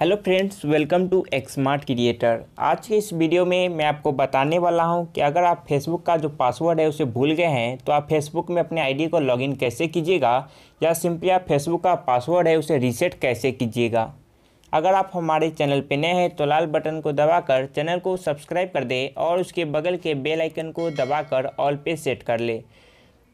hello friends welcome to Xmart creator आज के इस वीडियो में मैं आपको बताने वाला हूं कि अगर आप फेसबुक का जो पासवर्ड है उसे भूल गए हैं तो आप फेसबुक में अपने आईडी को लॉगिन कैसे कीजिएगा या सिंपली आप फेसबुक का पासवर्ड है उसे रीसेट कैसे कीजिएगा अगर आप हमारे चैनल पर नए हैं तो लाल बटन को दबाकर चैनल को सब्सक्राइब कर दें और उसके बगल के बेलाइकन को दबा ऑल पे सेट कर लें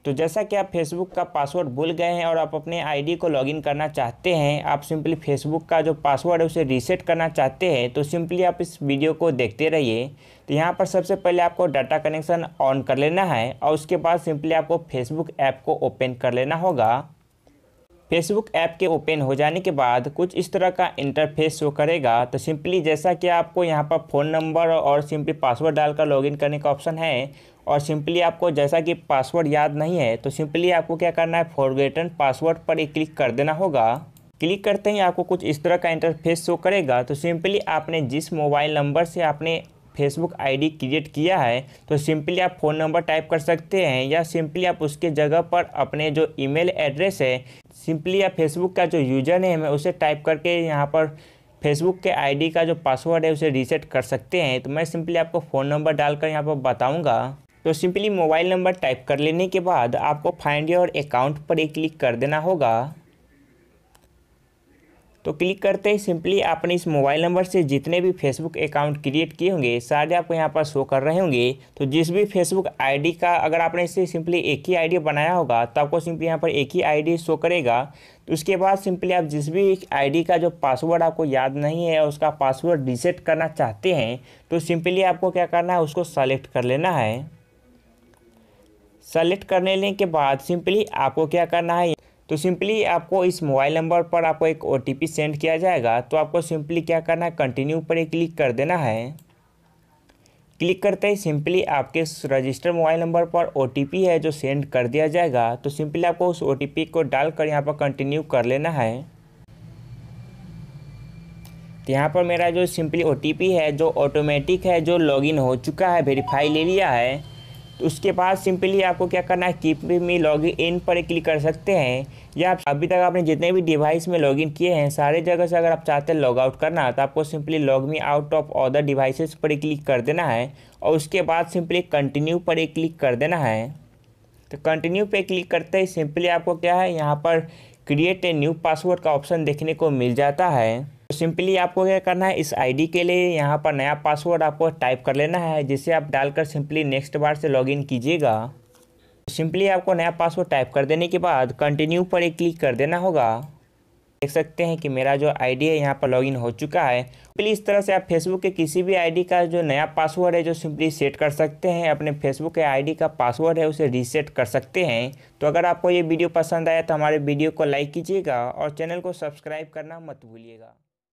तो जैसा कि आप फेसबुक का पासवर्ड भूल गए हैं और आप अपने आईडी को लॉगिन करना चाहते हैं आप सिंपली फेसबुक का जो पासवर्ड है उसे रीसेट करना चाहते हैं तो सिंपली आप इस वीडियो को देखते रहिए तो यहाँ पर सबसे पहले आपको डाटा कनेक्शन ऑन कर लेना है और उसके बाद सिंपली आपको फेसबुक ऐप को ओपन कर लेना होगा फेसबुक ऐप के ओपन हो जाने के बाद कुछ इस तरह का इंटरफेस शो करेगा तो सिंपली जैसा कि आपको यहाँ पर फ़ोन नंबर और सिंपली पासवर्ड डालकर लॉगिन करने का ऑप्शन है और सिंपली आपको जैसा कि पासवर्ड याद नहीं है तो सिंपली आपको क्या करना है फॉरगेटन पासवर्ड पर एक क्लिक कर देना होगा क्लिक करते ही आपको कुछ इस तरह का इंटरफेस शो करेगा तो सिंपली आपने जिस मोबाइल नंबर से आपने फेसबुक आईडी क्रिएट किया है तो सिंपली आप फ़ोन नंबर टाइप कर सकते हैं या सिंपली आप उसके जगह पर अपने जो ईमेल एड्रेस है सिंपली आप फेसबुक का जो यूजर नेम है उसे टाइप करके यहाँ पर फेसबुक के आईडी का जो पासवर्ड है उसे रीसेट कर सकते हैं तो मैं सिंपली आपको फ़ोन नंबर डालकर यहाँ पर बताऊँगा तो सिंपली मोबाइल नंबर टाइप कर लेने के बाद आपको फाइंड योर अकाउंट पर एक क्लिक कर देना होगा तो क्लिक करते ही सिंपली आपने इस मोबाइल नंबर से जितने भी फेसबुक अकाउंट क्रिएट किए होंगे सारे आपको यहाँ पर शो कर रहे होंगे तो जिस भी फेसबुक आईडी का अगर आपने इसे सिंपली एक ही आईडी बनाया होगा तो आपको सिंपली यहाँ पर एक ही आईडी शो करेगा तो उसके बाद सिंपली आप जिस भी आईडी का जो पासवर्ड आपको याद नहीं है उसका पासवर्ड रिसेट करना चाहते हैं तो सिंपली आपको क्या करना है उसको सेलेक्ट कर लेना है सेलेक्ट करने लेने के बाद सिंपली आपको क्या करना है तो सिंपली आपको इस मोबाइल नंबर पर आपको एक ओ सेंड किया जाएगा तो आपको सिंपली क्या करना है कंटिन्यू पर एक क्लिक कर देना है क्लिक करते ही सिंपली आपके रजिस्टर मोबाइल नंबर पर ओ है जो सेंड कर दिया जाएगा तो सिंपली आपको उस ओ को डालकर यहाँ पर कंटिन्यू कर लेना है तो यहाँ पर मेरा जो सिंपली ओ है जो ऑटोमेटिक है जो लॉगिन हो चुका है वेरीफाई ले लिया है तो उसके बाद सिंपली आपको क्या करना है कीप मी लॉग इन पर क्लिक कर सकते हैं या आप अभी तक आपने जितने भी डिवाइस में लॉगिन किए हैं सारे जगह से अगर आप चाहते हैं लॉग आउट करना तो आपको simply log me out of other devices पर क्लिक कर देना है और उसके बाद सिंपली कंटिन्यू पर क्लिक कर देना है तो कंटिन्यू पर क्लिक करते ही सिंपली आपको क्या है यहाँ पर क्रिएट ए न्यू पासवर्ड का ऑप्शन देखने को मिल जाता है सिंपली आपको क्या करना है इस आईडी के लिए यहाँ पर नया पासवर्ड आपको टाइप कर लेना है जिसे आप डालकर सिंपली नेक्स्ट बार से लॉगिन कीजिएगा सिंपली आपको नया पासवर्ड टाइप कर देने के बाद कंटिन्यू पर एक क्लिक कर देना होगा देख सकते हैं कि मेरा जो आईडी है यहाँ पर लॉगिन हो चुका है सिंपली इस तरह से आप फेसबुक के किसी भी आईडी का जो नया पासवर्ड है जो सिंपली सेट कर सकते हैं अपने फेसबुक के आईडी का पासवर्ड है उसे रीसेट कर सकते हैं तो अगर आपको ये वीडियो पसंद आया तो हमारे वीडियो को लाइक कीजिएगा और चैनल को सब्सक्राइब करना मत भूलिएगा